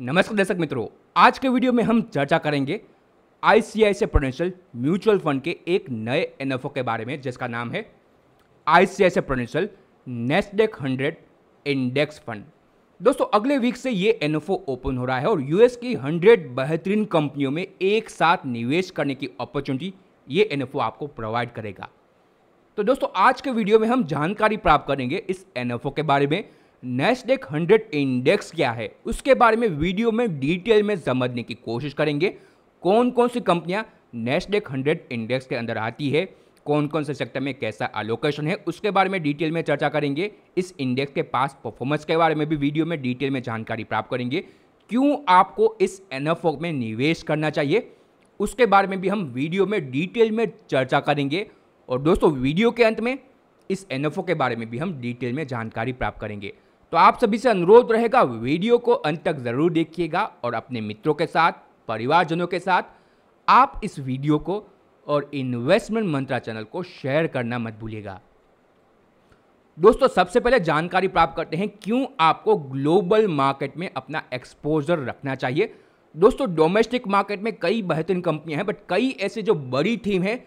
नमस्कार दर्शक मित्रों आज के वीडियो में हम चर्चा करेंगे I C Prudential mutual fund के एक नए एन के बारे में जिसका नाम है I C Prudential Nasdaq hundred index fund दोस्तों अगले वीक से ये एन ओपन हो रहा है और यूएस की हंड्रेड बेहतरीन कंपनियों में एक साथ निवेश करने की अपॉर्चुनिटी ये एन आपको प्रोवाइड करेगा तो दोस्तों आज के वीडियो में हम जानकारी प्राप्त करेंगे इस एन के बारे में नेस्टेक 100 इंडेक्स क्या है उसके बारे में वीडियो में डिटेल में समझने की कोशिश करेंगे कौन कौन सी कंपनियां नेस्टेक 100 इंडेक्स के अंदर आती है कौन कौन से सेक्टर में कैसा अलोकेशन है उसके बारे में डिटेल में चर्चा करेंगे इस इंडेक्स के पास परफॉर्मेंस के बारे में भी वीडियो में डिटेल में जानकारी प्राप्त करेंगे क्यों आपको इस एन में निवेश करना चाहिए उसके बारे में भी हम वीडियो में डिटेल में चर्चा करेंगे और दोस्तों वीडियो के अंत में इस एन के बारे में भी हम डिटेल में जानकारी प्राप्त करेंगे तो आप सभी से अनुरोध रहेगा वीडियो को अंत तक ज़रूर देखिएगा और अपने मित्रों के साथ परिवारजनों के साथ आप इस वीडियो को और इन्वेस्टमेंट मंत्रा चैनल को शेयर करना मत भूलिएगा दोस्तों सबसे पहले जानकारी प्राप्त करते हैं क्यों आपको ग्लोबल मार्केट में अपना एक्सपोजर रखना चाहिए दोस्तों डोमेस्टिक मार्केट में कई बेहतरीन कंपनियां हैं बट कई ऐसे जो बड़ी थीम है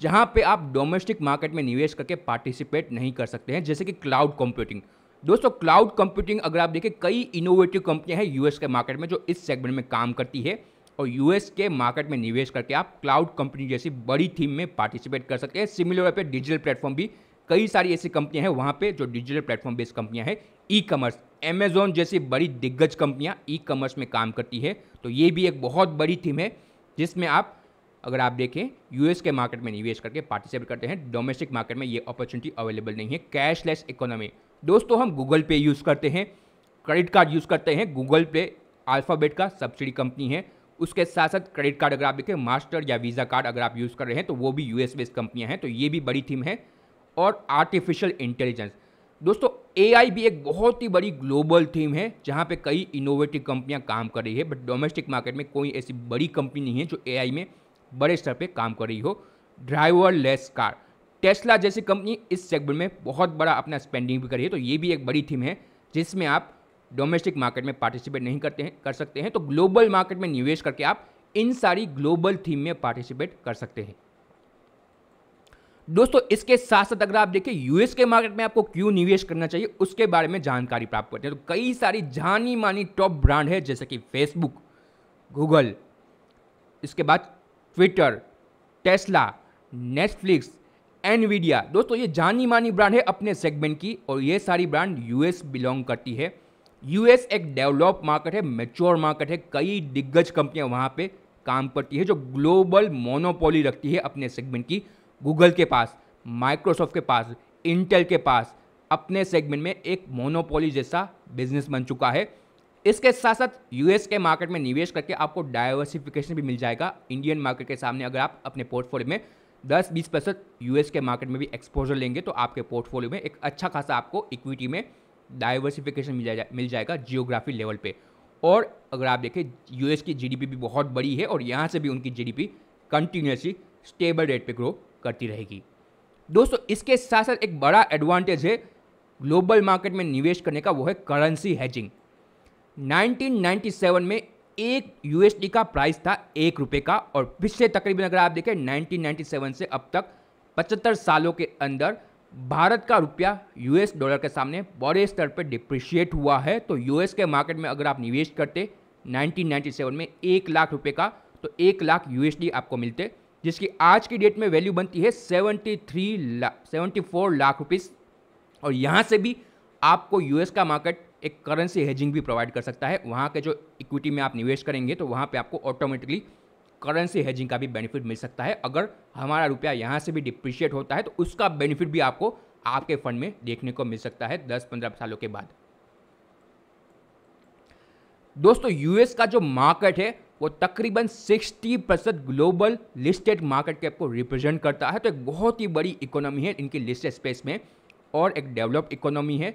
जहां पे आप डोमेस्टिक मार्केट में निवेश करके पार्टिसिपेट नहीं कर सकते हैं जैसे कि क्लाउड कंप्यूटिंग दोस्तों क्लाउड कंप्यूटिंग अगर आप देखें कई इनोवेटिव कंपनियां हैं यूएस के मार्केट में जो इस सेगमेंट में काम करती है और यूएस के मार्केट में निवेश करके आप क्लाउड कंपनी जैसी बड़ी थीम में पार्टिसिपेट कर सकते हैं सिमिलर पे डिजिटल प्लेटफॉर्म भी कई सारी ऐसी कंपनियां हैं वहाँ पे जो डिजिटल प्लेटफॉर्म बेस्ड कंपनियां हैं ई कॉमर्स अमेजोन जैसी बड़ी दिग्गज कंपनियां ई कॉमर्स में काम करती है तो ये भी एक बहुत बड़ी थीम है जिसमें आप अगर आप देखें यूएस के मार्केट में निवेश करके पार्टिसिपेट करते हैं डोमेस्टिक मार्केट में ये अपॉर्चुनिटी अवेलेबल नहीं है कैशलेस इकोनॉमी दोस्तों हम गूगल पे यूज़ करते हैं क्रेडिट कार्ड यूज़ करते हैं गूगल पे अल्फ़ाबेट का सब्सिडी कंपनी है उसके साथ साथ क्रेडिट कार्ड अगर आप देखें मास्टर या वीज़ा कार्ड अगर आप यूज़ कर रहे हैं तो वो भी यूएस बेस्ड कंपनियाँ हैं तो ये भी बड़ी थीम है और आर्टिफिशियल इंटेलिजेंस दोस्तों आई भी एक बहुत ही बड़ी ग्लोबल थीम है जहाँ पे कई इनोवेटिव कंपनियाँ काम कर रही है बट डोमेस्टिक मार्केट में कोई ऐसी बड़ी कंपनी नहीं है जो आई में बड़े स्तर पर काम कर रही हो ड्राइवर लेस कार टेस्ला जैसी कंपनी इस सेगमेंट में बहुत बड़ा अपना स्पेंडिंग भी कर रही है तो ये भी एक बड़ी थीम है जिसमें आप डोमेस्टिक मार्केट में पार्टिसिपेट नहीं करते हैं कर सकते हैं तो ग्लोबल मार्केट में निवेश करके आप इन सारी ग्लोबल थीम में पार्टिसिपेट कर सकते हैं दोस्तों इसके साथ साथ अगर आप देखें यूएस के मार्केट में आपको क्यों निवेश करना चाहिए उसके बारे में जानकारी प्राप्त करते हैं तो कई सारी जानी मानी टॉप ब्रांड है जैसे कि फेसबुक गूगल इसके बाद ट्विटर टेस्ला नेटफ्लिक्स एनवीडिया दोस्तों ये जानी मानी ब्रांड है अपने सेगमेंट की और ये सारी ब्रांड यूएस बिलोंग करती है यूएस एक डेवलप मार्केट है मेच्योर मार्केट है कई दिग्गज कंपनियां वहाँ पे काम करती है जो ग्लोबल मोनोपोली रखती है अपने सेगमेंट की गूगल के पास माइक्रोसॉफ्ट के पास इंटेल के पास अपने सेगमेंट में एक मोनोपोली जैसा बिजनेस बन चुका है इसके साथ साथ यूएस के मार्केट में निवेश करके आपको डाइवर्सिफिकेशन भी मिल जाएगा इंडियन मार्केट के सामने अगर आप अपने पोर्टफोलियो में दस बीस परसेंट यूएस के मार्केट में भी एक्सपोजर लेंगे तो आपके पोर्टफोलियो में एक अच्छा खासा आपको इक्विटी में डाइवर्सिफिकेशन मिल जाए मिल जाएगा जियोग्राफी लेवल पे और अगर आप देखें यूएस की जीडीपी भी बहुत बड़ी है और यहाँ से भी उनकी जीडीपी कंटिन्यूसली स्टेबल रेट पे ग्रो करती रहेगी दोस्तों इसके साथ साथ एक बड़ा एडवांटेज है ग्लोबल मार्केट में निवेश करने का वो है करेंसी हैजिंग 1997 में एक यूएसडी का प्राइस था एक रुपये का और पिछले तकरीबन अगर आप देखें 1997 से अब तक पचहत्तर सालों के अंदर भारत का रुपया यूएस डॉलर के सामने बड़े स्तर पर डिप्रिशिएट हुआ है तो यूएस के मार्केट में अगर आप निवेश करते 1997 में एक लाख रुपये का तो एक लाख यूएसडी आपको मिलते जिसकी आज की डेट में वैल्यू बनती है थ्री लाख 74 लाख रुपीज़ और यहाँ से भी आपको यूएस का मार्केट एक करेंसी हेजिंग भी प्रोवाइड कर सकता है वहाँ के जो इक्विटी में आप निवेश करेंगे तो वहाँ पर आपको ऑटोमेटिकली करेंसी हेजिंग का भी बेनिफिट मिल सकता है अगर हमारा रुपया यहाँ से भी डिप्रिशिएट होता है तो उसका बेनिफिट भी आपको आपके फंड में देखने को मिल सकता है दस पंद्रह सालों के बाद दोस्तों यूएस का जो मार्केट है वो तकरीबन 60 परसेंट ग्लोबल लिस्टेड मार्केट के आपको रिप्रेजेंट करता है तो एक बहुत ही बड़ी इकोनॉमी है इनकी लिस्टेड स्पेस में और एक डेवलप्ड इकोनॉमी है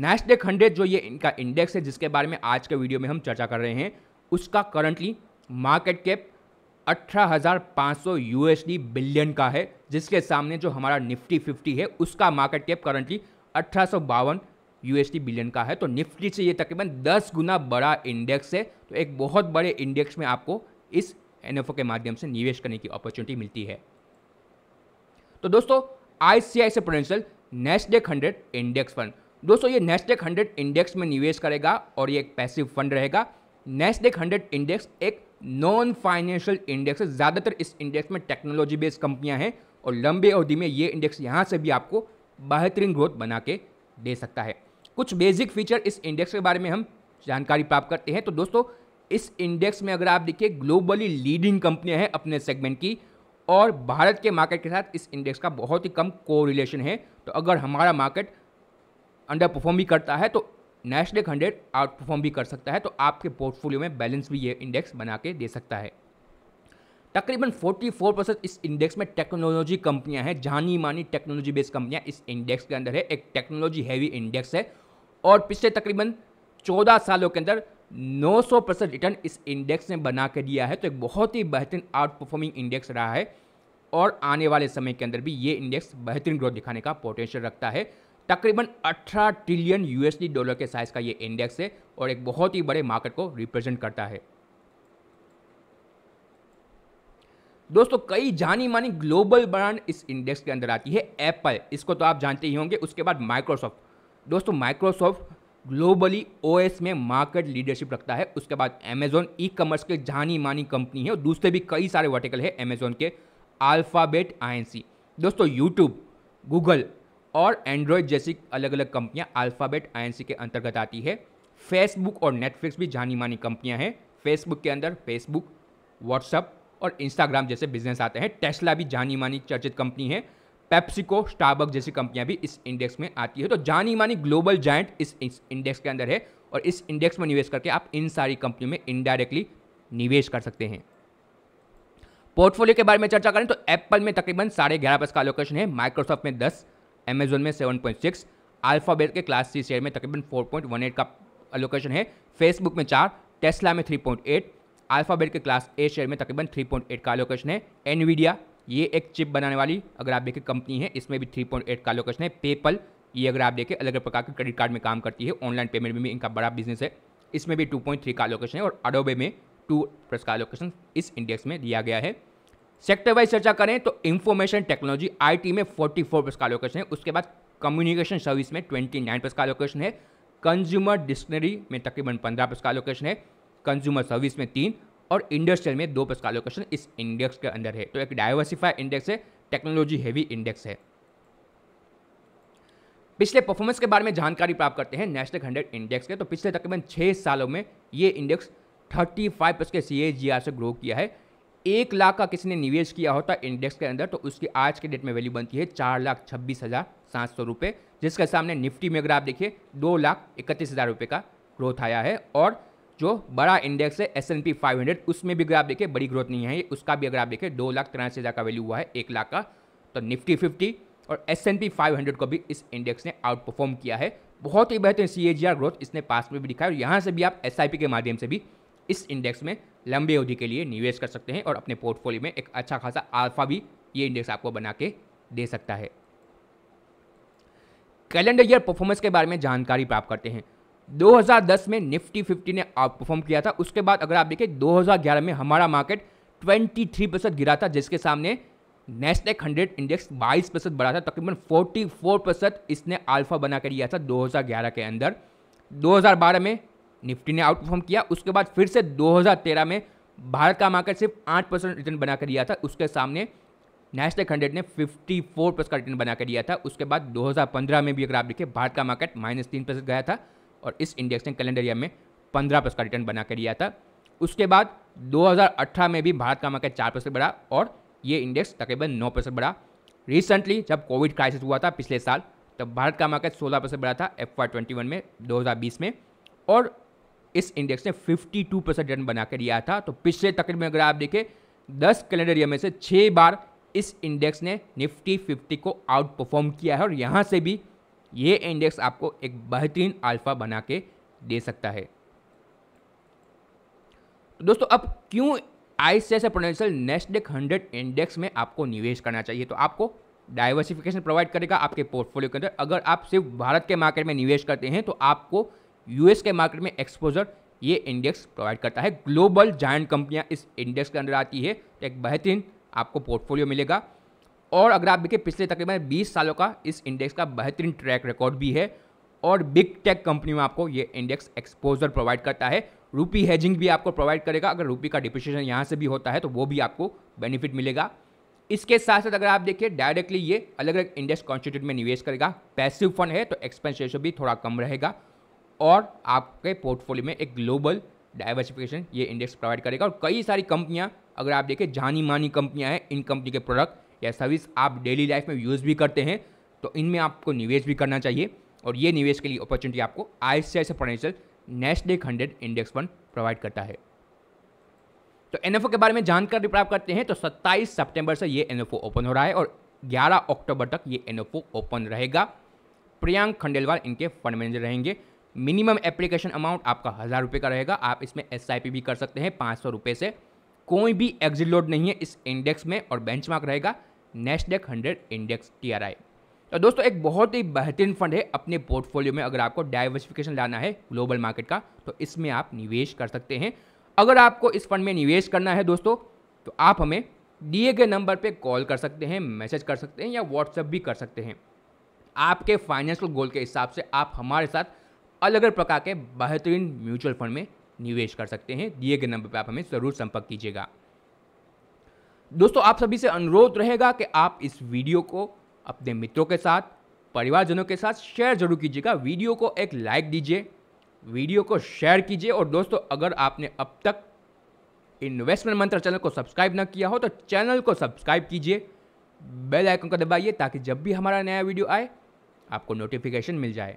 नेस्टेक हंड्रेड जो ये इनका इंडेक्स है जिसके बारे में आज के वीडियो में हम चर्चा कर रहे हैं उसका currently market cap 18,500 USD billion का है जिसके सामने जो हमारा निफ्टी 50 है उसका मार्केट कैप करंटली अठारह यूएसडी बिलियन का है तो निफ्टी से ये तकरीबन 10 गुना बड़ा इंडेक्स है तो एक बहुत बड़े इंडेक्स में आपको इस एन के माध्यम से निवेश करने की अपॉर्चुनिटी मिलती है तो दोस्तों आई सी आई से Prudential Nasdaq hundred index fund दोस्तों ये नेस्टेक हंड्रेड इंडेक्स में निवेश करेगा और ये एक पैसिव फंड रहेगा नेस्टेक हंड्रेड इंडेक्स एक नॉन फाइनेंशियल इंडेक्स है ज़्यादातर इस इंडेक्स में टेक्नोलॉजी बेस्ड कंपनियां हैं और लंबे अवधि में ये इंडेक्स यहाँ से भी आपको बेहतरीन ग्रोथ बना के दे सकता है कुछ बेसिक फीचर इस इंडेक्स के बारे में हम जानकारी प्राप्त करते हैं तो दोस्तों इस इंडेक्स में अगर आप देखिए ग्लोबली लीडिंग कंपनियां हैं अपने सेगमेंट की और भारत के मार्केट के साथ इस इंडेक्स का बहुत ही कम कोरिलेशन है तो अगर हमारा मार्केट अंडर परफॉर्म भी करता है तो नेशनल हंड्रेड आउट परफॉर्म भी कर सकता है तो आपके पोर्टफोलियो में बैलेंस भी ये इंडेक्स बना के दे सकता है तकरीबन 44 परसेंट इस इंडेक्स में टेक्नोलॉजी कंपनियां हैं जानी मानी टेक्नोलॉजी बेस्ड कंपनियां इस इंडेक्स के अंदर है एक टेक्नोलॉजी हैवी इंडेक्स है और पिछले तकरीबन 14 सालों के अंदर 900 परसेंट रिटर्न इस इंडेक्स ने बना के दिया है तो एक बहुत ही बेहतरीन आउट परफॉर्मिंग इंडेक्स रहा है और आने वाले समय के अंदर भी ये इंडेक्स बेहतरीन ग्रोथ दिखाने का पोटेंशियल रखता है तकरीबन 18 ट्रिलियन यूएसडी डॉलर के साइज़ का ये इंडेक्स है और एक बहुत ही बड़े मार्केट को रिप्रेजेंट करता है दोस्तों कई जानी मानी ग्लोबल ब्रांड इस इंडेक्स के अंदर आती है एप्पल इसको तो आप जानते ही होंगे उसके बाद माइक्रोसॉफ्ट दोस्तों माइक्रोसॉफ्ट ग्लोबली ओएस में मार्केट लीडरशिप रखता है उसके बाद अमेजोन ई कॉमर्स के जानी मानी कंपनी है और दूसरे भी कई सारे वर्टिकल है अमेजोन के अल्फ़ाबेट आईएनसी दोस्तों यूट्यूब गूगल और एंड्रॉयड जैसी अलग अलग कंपनियां अल्फ़ाबेट आई के अंतर्गत आती है फेसबुक और नेटफ्लिक्स भी जानी मानी कंपनियां हैं फेसबुक के अंदर फेसबुक व्हाट्सअप और इंस्टाग्राम जैसे बिजनेस आते हैं टेस्ला भी जानी मानी चर्चित कंपनी है पेप्सिको स्टारबक जैसी कंपनियां भी इस इंडेक्स में आती है तो जानी मानी ग्लोबल जाइंट इस, इंडेक्स के अंदर है और इस इंडेक्स में निवेश करके आप इन सारी कंपनियों में इनडायरेक्टली निवेश कर सकते हैं पोर्टफोलियो के बारे में चर्चा करें तो एप्पल में तकरीबन साढ़े ग्यारह का लोकेशन है माइक्रोसॉफ्ट में दस अमेजोन में 7.6 अल्फ़ाबेट के क्लास सी शेयर में तकरीबन 4.18 का अलोकेशन है फेसबुक में चार टेस्ला में 3.8 अल्फ़ाबेट के क्लास ए शेयर में तकरीबन 3.8 का अलोकेशन है एनवीडिया ये एक चिप बनाने वाली अगर आप देखें कंपनी है इसमें भी 3.8 का लोकेशन है पेपल ये अगर आप देखें अलग अलग प्रकार के क्रेडिट कार्ड में काम करती है ऑनलाइन पेमेंट में भी इनका बड़ा बिजनेस है इसमें भी 2.3 का एलोकेशन है और अडोबे में टू प्लस का लोकेशन इस इंडेक्स में दिया गया है सेक्टर वाइज चर्चा करें तो इंफॉर्मेशन टेक्नोलॉजी आईटी में 44 फोर का लोकेशन है उसके बाद कम्युनिकेशन सर्विस में 29 नाइन का लोकेशन है कंज्यूमर डिक्शनरी में तकरीबन 15 पर्स का लोकेशन है कंज्यूमर सर्विस में तीन और इंडस्ट्रियल में दो पर्स का लोकेशन इस इंडेक्स के अंदर है तो एक डाइवर्सिफाइड इंडेक्स है टेक्नोलॉजी हैवी इंडेक्स है पिछले परफॉर्मेंस के बारे में जानकारी प्राप्त करते हैं नेशनल हंड्रेड इंडेक्स के तो पिछले तकरीबन छः सालों में ये इंडेक्स थर्टी फाइव प्लस के सी से ग्रो किया है एक लाख का किसी ने निवेश किया होता इंडेक्स के अंदर तो उसकी आज के डेट में वैल्यू बनती है चार लाख छब्बीस हज़ार सात सौ रुपये जिसके सामने निफ्टी में अगर आप देखिए दो लाख इकतीस हज़ार रुपये का ग्रोथ आया है और जो बड़ा इंडेक्स है S and P five hundred उसमें भी अगर आप देखें बड़ी ग्रोथ नहीं है उसका भी अगर आप देखें दो लाख तिरासी हज़ार का वैल्यू हुआ है एक लाख का तो निफ्टी फिफ्टी और S and P five hundred को भी इस इंडेक्स ने आउट परफॉर्म किया है बहुत ही बेहतरीन सी ए जी आर ग्रोथ इसने पास में भी दिखाया और यहाँ से भी आप एस आई पी के माध्यम से भी इस इंडेक्स में लंबी अवधि के लिए निवेश कर सकते हैं और अपने पोर्टफोलियो में एक अच्छा खासा आल्फा भी ये इंडेक्स आपको बना के दे सकता है कैलेंडर ईयर परफॉर्मेंस के बारे में जानकारी प्राप्त करते हैं 2010 में निफ्टी 50 ने आउट परफॉर्म किया था उसके बाद अगर आप देखें 2011 में हमारा मार्केट 23 परसेंट गिरा था जिसके सामने नेस्टेक हंड्रेड इंडेक्स 22 परसेंट बढ़ा था तकरीबन 44 परसेंट इसने अल्फा बनाकर लिया था 2011 के अंदर 2012 में निफ्टी ने आउट परफॉर्म किया उसके बाद फिर से 2013 में भारत का मार्केट सिर्फ आठ परसेंट रिटर्न बनाकर दिया था उसके सामने नेशनल हंड्रेड ने 54 परसेंट का रिटर्न बनाकर दिया था उसके बाद 2015 में भी अगर आप देखें भारत का मार्केट माइनस तीन परसेंट गया था और इस इंडेक्स ने कैलेंडर ईयर में पंद्रह परसेंट का रिटर्न बनाकर दिया था उसके बाद दो में भी भारत का मार्केट चार परसेंट बढ़ा और ये इंडेक्स तकरीबन नौ परसेंट बढ़ा रिसेंटली जब कोविड क्राइसिस हुआ था पिछले साल तब भारत का मार्केट सोलह परसेंट बढ़ा था एफ में दो में और इस इंडेक्स ने 52 परसेंट रिटर्न बना के दिया था तो पिछले तकरीबन अगर आप देखें दस कैलेंडर ईयर में से छः बार इस इंडेक्स ने निफ्टी फिफ्टी को आउट परफॉर्म किया है और यहाँ से भी ये इंडेक्स आपको एक बेहतरीन अल्फा बना के दे सकता है तो दोस्तों अब क्यों आई सी I potential Nasdaq hundred index में आपको निवेश करना चाहिए तो आपको डाइवर्सिफिकेशन प्रोवाइड करेगा आपके पोर्टफोलियो के अंदर अगर आप सिर्फ भारत के मार्केट में निवेश करते हैं तो आपको यूएस के मार्केट में एक्सपोजर ये इंडेक्स प्रोवाइड करता है ग्लोबल जायंट कंपनियां इस इंडेक्स के अंदर आती है तो एक बेहतरीन आपको पोर्टफोलियो मिलेगा और अगर आप देखिए पिछले तकरीबन 20 सालों का इस इंडेक्स का बेहतरीन ट्रैक रिकॉर्ड भी है और बिग टेक कंपनी में आपको ये इंडेक्स एक्सपोजर प्रोवाइड करता है रूपी हेजिंग भी आपको प्रोवाइड करेगा अगर रूपी का डिप्रिशिएशन यहाँ से भी होता है तो वो भी आपको बेनिफिट मिलेगा इसके साथ साथ अगर आप देखिए डायरेक्टली ये अलग अलग इंडेक्स कॉन्स्टिट्यूट में निवेश करेगा पैसिव फंड है तो एक्सपेंस रेशो भी थोड़ा कम रहेगा और आपके पोर्टफोलियो में एक ग्लोबल डाइवर्सिफिकेशन ये इंडेक्स प्रोवाइड करेगा और कई सारी कंपनियाँ अगर आप देखें जानी मानी कंपनियाँ हैं इन कंपनी के प्रोडक्ट या सर्विस आप डेली लाइफ में यूज़ भी करते हैं तो इनमें आपको निवेश भी करना चाहिए और ये निवेश के लिए अपॉर्चुनिटी आपको आई सी आई सी फाइनेंशियल डेक हंड्रेड इंडेक्स फंड प्रोवाइड करता है तो एन के बारे में जानकारी प्राप्त करते हैं तो 27 सितंबर से ये एन ओपन हो रहा है और 11 अक्टूबर तक ये एन ओपन रहेगा प्रियांक खंडेलवाल इनके फंड मैनेजर रहेंगे मिनिमम एप्लीकेशन अमाउंट आपका हज़ार रुपये का रहेगा आप इसमें एस भी कर सकते हैं पाँच सौ रुपये से कोई भी एग्जिट लोड नहीं है इस इंडेक्स में और बेंच रहेगा नेस्डेक हंड्रेड इंडेक्स टी तो दोस्तों एक बहुत ही बेहतरीन फंड है अपने पोर्टफोलियो में अगर आपको डाइवर्सिफिकेशन लाना है ग्लोबल मार्केट का तो इसमें आप निवेश कर सकते हैं अगर आपको इस फंड में निवेश करना है दोस्तों तो आप हमें दिए गए नंबर पे कॉल कर सकते हैं मैसेज कर सकते हैं या व्हाट्सएप भी कर सकते हैं आपके फाइनेंशियल गोल के हिसाब से आप हमारे साथ अलग अलग प्रकार के बेहतरीन म्यूचुअल फंड में निवेश कर सकते हैं दिए गए नंबर पर आप हमें ज़रूर संपर्क कीजिएगा दोस्तों आप सभी से अनुरोध रहेगा कि आप इस वीडियो को अपने मित्रों के साथ परिवारजनों के साथ शेयर जरूर कीजिएगा वीडियो को एक लाइक दीजिए वीडियो को शेयर कीजिए और दोस्तों अगर आपने अब तक इन्वेस्टमेंट मंत्र चैनल को सब्सक्राइब ना किया हो तो चैनल को सब्सक्राइब कीजिए बेल आइकन को दबाइए ताकि जब भी हमारा नया वीडियो आए आपको नोटिफिकेशन मिल जाए